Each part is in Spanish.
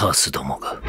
カースどもが。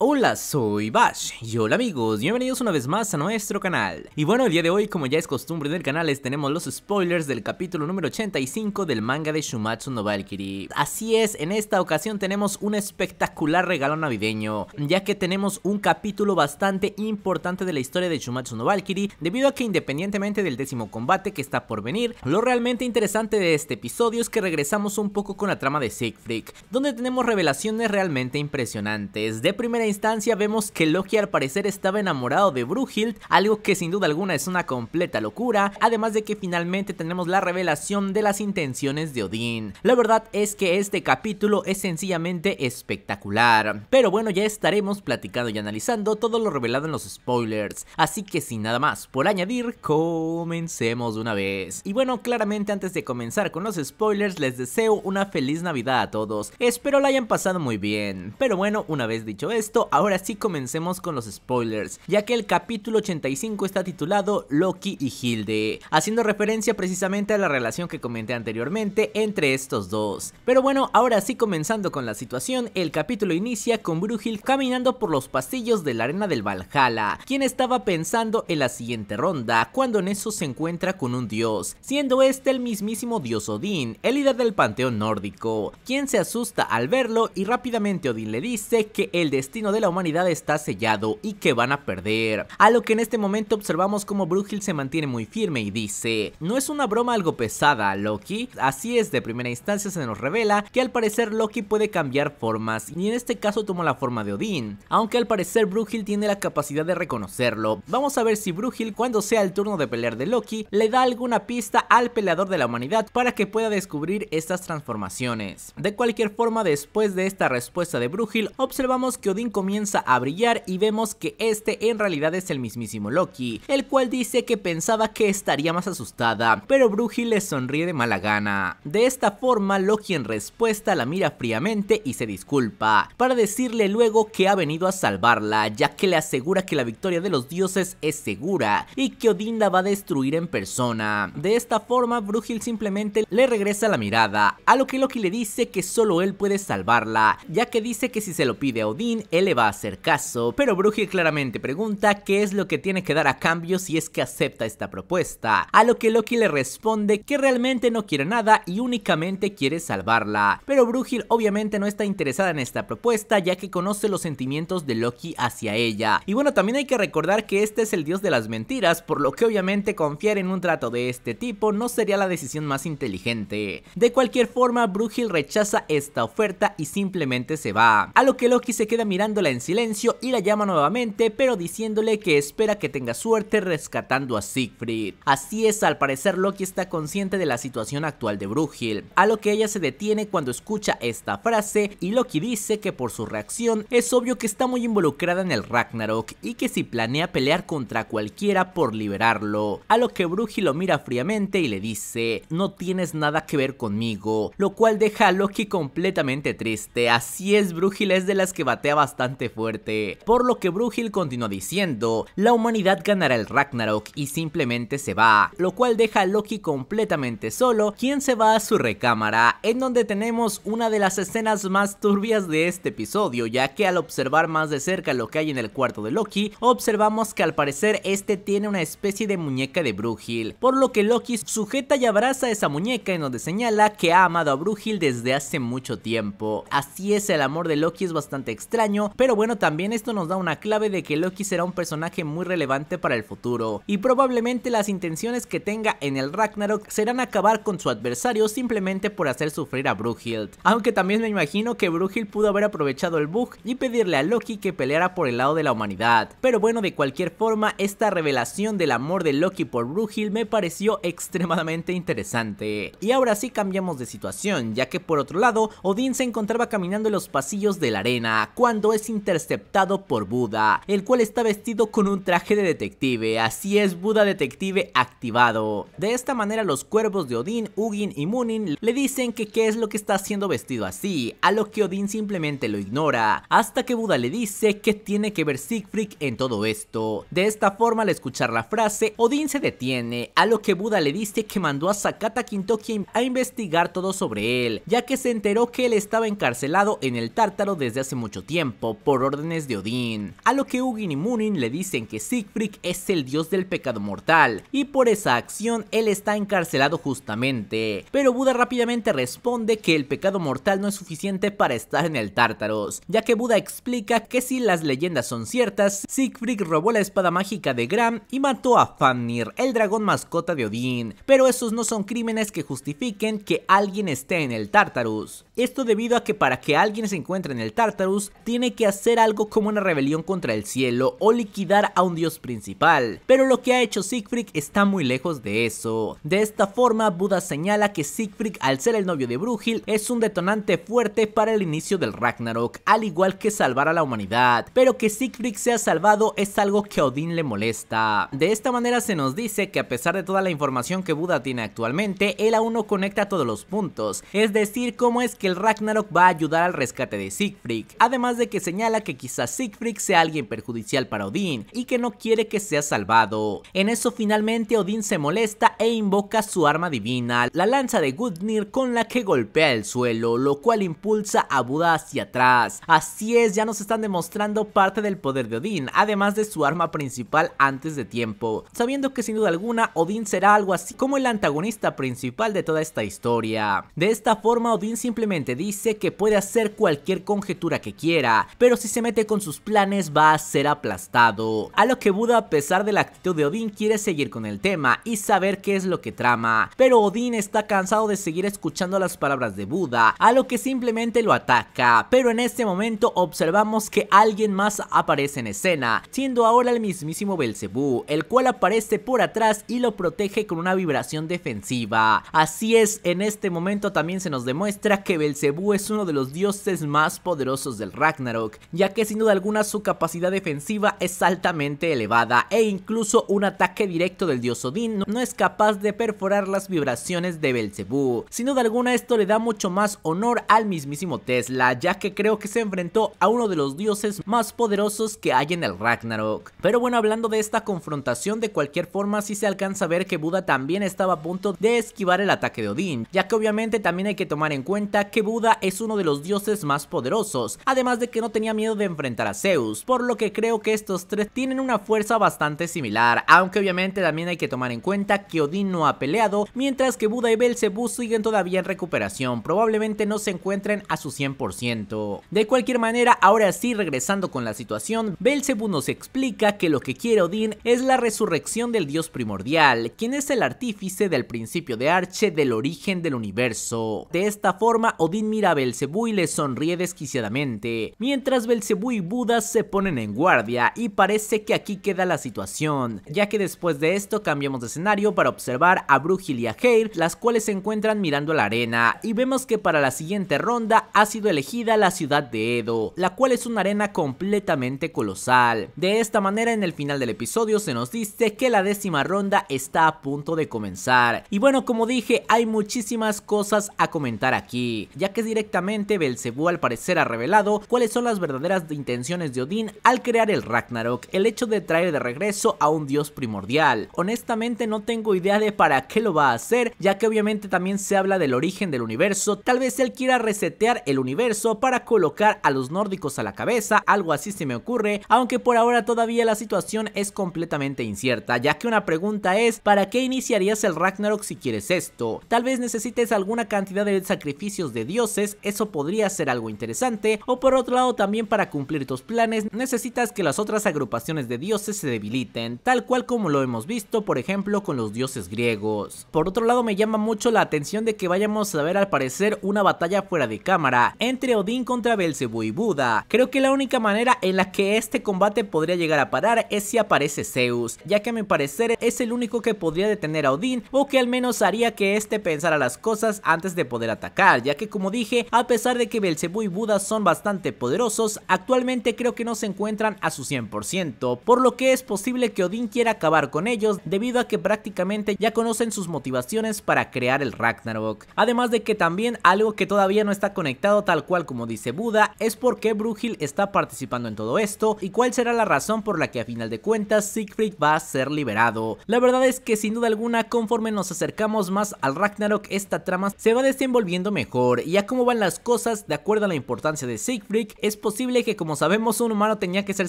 Hola, soy Bash y hola amigos, bienvenidos una vez más a nuestro canal. Y bueno, el día de hoy, como ya es costumbre del canal, les tenemos los spoilers del capítulo número 85 del manga de Shumatsu no Valkyrie. Así es, en esta ocasión tenemos un espectacular regalo navideño, ya que tenemos un capítulo bastante importante de la historia de Shumatsu no Valkyrie, debido a que independientemente del décimo combate que está por venir, lo realmente interesante de este episodio es que regresamos un poco con la trama de Siegfried, donde tenemos revelaciones realmente impresionantes. De primera instancia vemos que Loki al parecer estaba enamorado de Brughild, algo que sin duda alguna es una completa locura, además de que finalmente tenemos la revelación de las intenciones de Odín. La verdad es que este capítulo es sencillamente espectacular, pero bueno ya estaremos platicando y analizando todo lo revelado en los spoilers, así que sin nada más por añadir, comencemos una vez. Y bueno, claramente antes de comenzar con los spoilers les deseo una feliz navidad a todos, espero la hayan pasado muy bien, pero bueno, una vez dicho esto, ahora sí comencemos con los spoilers, ya que el capítulo 85 está titulado Loki y Hilde, haciendo referencia precisamente a la relación que comenté anteriormente entre estos dos. Pero bueno, ahora sí comenzando con la situación, el capítulo inicia con Brujil caminando por los pasillos de la arena del Valhalla, quien estaba pensando en la siguiente ronda, cuando en eso se encuentra con un dios, siendo este el mismísimo dios Odín, el líder del panteón nórdico, quien se asusta al verlo y rápidamente Odín le dice que el destino de la humanidad está sellado y que van a perder. A lo que en este momento observamos como Brugil se mantiene muy firme y dice, no es una broma algo pesada, Loki. Así es, de primera instancia se nos revela que al parecer Loki puede cambiar formas y en este caso tomó la forma de Odín, aunque al parecer Brugil tiene la capacidad de reconocerlo. Vamos a ver si Brugil cuando sea el turno de pelear de Loki le da alguna pista al peleador de la humanidad para que pueda descubrir estas transformaciones. De cualquier forma, después de esta respuesta de Brugil, observamos que Odín comienza a brillar y vemos que este en realidad es el mismísimo Loki, el cual dice que pensaba que estaría más asustada, pero Bruji le sonríe de mala gana. De esta forma, Loki en respuesta la mira fríamente y se disculpa, para decirle luego que ha venido a salvarla, ya que le asegura que la victoria de los dioses es segura y que Odín la va a destruir en persona. De esta forma, Brujil simplemente le regresa la mirada, a lo que Loki le dice que solo él puede salvarla, ya que dice que si se lo pide a Odín, él va a hacer caso, pero Brugil claramente pregunta qué es lo que tiene que dar a cambio si es que acepta esta propuesta, a lo que Loki le responde que realmente no quiere nada y únicamente quiere salvarla. Pero Brugil obviamente no está interesada en esta propuesta ya que conoce los sentimientos de Loki hacia ella. Y bueno, también hay que recordar que este es el dios de las mentiras, por lo que obviamente confiar en un trato de este tipo no sería la decisión más inteligente. De cualquier forma, Brugil rechaza esta oferta y simplemente se va. A lo que Loki se queda mirando en silencio y la llama nuevamente pero diciéndole que espera que tenga suerte rescatando a Siegfried. Así es, al parecer Loki está consciente de la situación actual de Brugil, a lo que ella se detiene cuando escucha esta frase y Loki dice que por su reacción es obvio que está muy involucrada en el Ragnarok y que si planea pelear contra cualquiera por liberarlo, a lo que Brujil lo mira fríamente y le dice, no tienes nada que ver conmigo, lo cual deja a Loki completamente triste, así es Brugil es de las que batea bastante fuerte, por lo que Brugil continúa diciendo, la humanidad ganará el Ragnarok y simplemente se va, lo cual deja a Loki completamente solo, quien se va a su recámara, en donde tenemos una de las escenas más turbias de este episodio, ya que al observar más de cerca lo que hay en el cuarto de Loki, observamos que al parecer este tiene una especie de muñeca de Brugil, por lo que Loki sujeta y abraza esa muñeca en donde señala que ha amado a Brugil desde hace mucho tiempo. Así es, el amor de Loki es bastante extraño, pero bueno, también esto nos da una clave de que Loki será un personaje muy relevante para el futuro, y probablemente las intenciones que tenga en el Ragnarok serán acabar con su adversario simplemente por hacer sufrir a Brughild, aunque también me imagino que Brughild pudo haber aprovechado el bug y pedirle a Loki que peleara por el lado de la humanidad, pero bueno, de cualquier forma, esta revelación del amor de Loki por Brughild me pareció extremadamente interesante. Y ahora sí cambiamos de situación, ya que por otro lado, Odín se encontraba caminando en los pasillos de la arena, cuando es interceptado por Buda, el cual está vestido con un traje de detective, así es Buda detective activado. De esta manera los cuervos de Odín, Ugin y Munin le dicen que qué es lo que está haciendo vestido así, a lo que Odín simplemente lo ignora, hasta que Buda le dice que tiene que ver Siegfried en todo esto. De esta forma al escuchar la frase, Odín se detiene, a lo que Buda le dice que mandó a Sakata Kintoki a investigar todo sobre él, ya que se enteró que él estaba encarcelado en el tártaro desde hace mucho tiempo por órdenes de Odín, a lo que Ugin y Munin le dicen que Siegfried es el dios del pecado mortal y por esa acción él está encarcelado justamente, pero Buda rápidamente responde que el pecado mortal no es suficiente para estar en el Tártaros, ya que Buda explica que si las leyendas son ciertas, Siegfried robó la espada mágica de Gram y mató a Fannir, el dragón mascota de Odín, pero esos no son crímenes que justifiquen que alguien esté en el Tártarus. Esto debido a que para que alguien se encuentre en el Tartarus, tiene que hacer algo como una rebelión contra el cielo o liquidar a un dios principal, pero lo que ha hecho Siegfried está muy lejos de eso. De esta forma, Buda señala que Siegfried, al ser el novio de Brújil, es un detonante fuerte para el inicio del Ragnarok, al igual que salvar a la humanidad, pero que Siegfried sea salvado es algo que a Odín le molesta. De esta manera se nos dice que a pesar de toda la información que Buda tiene actualmente, él aún no conecta todos los puntos, es decir, cómo es que el Ragnarok va a ayudar al rescate de Siegfried, además de que señala que quizás Siegfried sea alguien perjudicial para Odín y que no quiere que sea salvado. En eso finalmente Odín se molesta e invoca su arma divina, la lanza de Gudnir con la que golpea el suelo, lo cual impulsa a Buda hacia atrás. Así es, ya nos están demostrando parte del poder de Odín, además de su arma principal antes de tiempo, sabiendo que sin duda alguna Odín será algo así como el antagonista principal de toda esta historia. De esta forma Odín simplemente dice que puede hacer cualquier conjetura que quiera pero si se mete con sus planes va a ser aplastado. A lo que Buda a pesar de la actitud de Odín quiere seguir con el tema y saber qué es lo que trama, pero Odín está cansado de seguir escuchando las palabras de Buda, a lo que simplemente lo ataca, pero en este momento observamos que alguien más aparece en escena, siendo ahora el mismísimo Belcebú, el cual aparece por atrás y lo protege con una vibración defensiva. Así es, en este momento también se nos demuestra que Belcebú es uno de los dioses más poderosos del Ragnarok, ya que sin duda alguna su capacidad defensiva es altamente elevada e incluso un ataque directo del dios Odín no es capaz de perforar las vibraciones de Belcebú. Sin duda alguna esto le da mucho más honor al mismísimo Tesla, ya que creo que se enfrentó a uno de los dioses más poderosos que hay en el Ragnarok. Pero bueno, hablando de esta confrontación, de cualquier forma si se alcanza a ver que Buda también estaba a punto de esquivar el ataque de Odín, ya que obviamente también hay que tomar en cuenta que Buda es uno de los dioses más poderosos, además de que no tenía miedo de enfrentar a Zeus, por lo que creo que estos tres tienen una fuerza bastante similar, aunque obviamente también hay que tomar en cuenta que Odín no ha peleado, mientras que Buda y Belzebú siguen todavía en recuperación, probablemente no se encuentren a su 100%. De cualquier manera, ahora sí regresando con la situación, Belzebú nos explica que lo que quiere Odín es la resurrección del dios primordial, quien es el artífice del principio de Arche del origen del universo. De esta forma, Odín mira a Belzebú y le sonríe desquiciadamente, mientras mientras Belcebú y Buda se ponen en guardia y parece que aquí queda la situación, ya que después de esto cambiamos de escenario para observar a Brugil y a Heir, las cuales se encuentran mirando la arena, y vemos que para la siguiente ronda ha sido elegida la ciudad de Edo, la cual es una arena completamente colosal. De esta manera en el final del episodio se nos dice que la décima ronda está a punto de comenzar. Y bueno, como dije, hay muchísimas cosas a comentar aquí, ya que directamente Belcebú al parecer ha revelado cuáles son las verdaderas intenciones de Odín al crear el Ragnarok, el hecho de traer de regreso a un dios primordial. Honestamente no tengo idea de para qué lo va a hacer, ya que obviamente también se habla del origen del universo, tal vez él quiera resetear el universo para colocar a los nórdicos a la cabeza, algo así se me ocurre, aunque por ahora todavía la situación es completamente incierta, ya que una pregunta es, ¿para qué iniciarías el Ragnarok si quieres esto? Tal vez necesites alguna cantidad de sacrificios de dioses, eso podría ser algo interesante, o por otro lado también para cumplir tus planes necesitas que las otras agrupaciones de dioses se debiliten, tal cual como lo hemos visto por ejemplo con los dioses griegos. Por otro lado me llama mucho la atención de que vayamos a ver al parecer una batalla fuera de cámara entre Odín contra Belcebú y Buda. Creo que la única manera en la que este combate podría llegar a parar es si aparece Zeus, ya que a mi parecer es el único que podría detener a Odín o que al menos haría que este pensara las cosas antes de poder atacar, ya que como dije, a pesar de que Belcebú y Buda son bastante poderosos, actualmente creo que no se encuentran a su 100%, por lo que es posible que Odín quiera acabar con ellos debido a que prácticamente ya conocen sus motivaciones para crear el Ragnarok. Además de que también algo que todavía no está conectado tal cual como dice Buda es por qué está participando en todo esto y cuál será la razón por la que a final de cuentas Siegfried va a ser liberado. La verdad es que sin duda alguna conforme nos acercamos más al Ragnarok esta trama se va desenvolviendo mejor y a cómo van las cosas de acuerdo a la importancia de Siegfried es posible que como sabemos un humano tenía que ser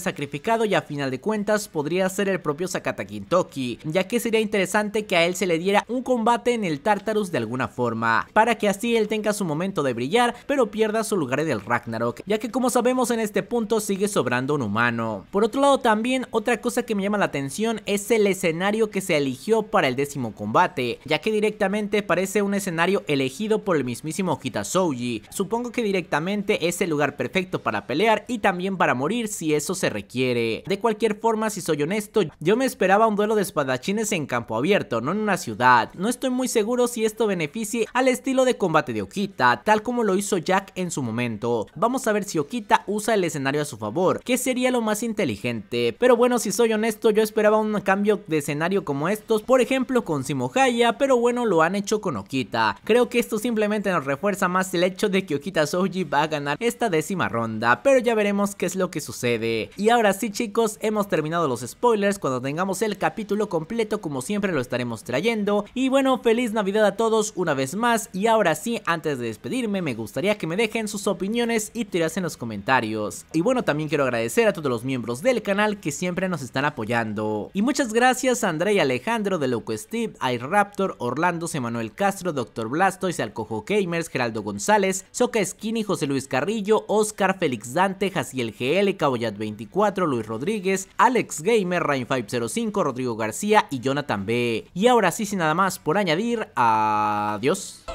sacrificado y a final de cuentas podría ser el propio Sakata Kintoki, ya que sería interesante que a él se le diera un combate en el Tartarus de alguna forma, para que así él tenga su momento de brillar, pero pierda su lugar en el Ragnarok, ya que como sabemos en este punto sigue sobrando un humano. Por otro lado también, otra cosa que me llama la atención es el escenario que se eligió para el décimo combate, ya que directamente parece un escenario elegido por el mismísimo Kitasouji. Supongo que directamente es el lugar perfecto para pelear y también para morir si eso se requiere. De cualquier forma, si soy honesto, yo me esperaba un duelo de espadachines en campo abierto, no en una ciudad. No estoy muy seguro si esto beneficie al estilo de combate de Okita, tal como lo hizo Jack en su momento. Vamos a ver si Okita usa el escenario a su favor, que sería lo más inteligente. Pero bueno, si soy honesto, yo esperaba un cambio de escenario como estos, por ejemplo con Simohaya, pero bueno, lo han hecho con Okita. Creo que esto simplemente nos refuerza más el hecho de que Okita Soji va a ganar esta décima ronda pero ya veremos qué es lo que sucede. Y ahora sí chicos, hemos terminado los spoilers, cuando tengamos el capítulo completo como siempre lo estaremos trayendo. Y bueno, feliz Navidad a todos una vez más y ahora sí, antes de despedirme me gustaría que me dejen sus opiniones y tiras en los comentarios. Y bueno, también quiero agradecer a todos los miembros del canal que siempre nos están apoyando. Y muchas gracias a André y Alejandro de Loco Steve, iRaptor, Orlando, Emanuel Castro, Doctor blastois Alcojo Gamers, Geraldo González, Soca Skinny, José Luis Carrillo, Oscar Felipe Alex Dante, Jaciel GL, Caboyat24, Luis Rodríguez, Alex Gamer, Rain505, Rodrigo García y Jonathan B. Y ahora sí, sin nada más por añadir, adiós.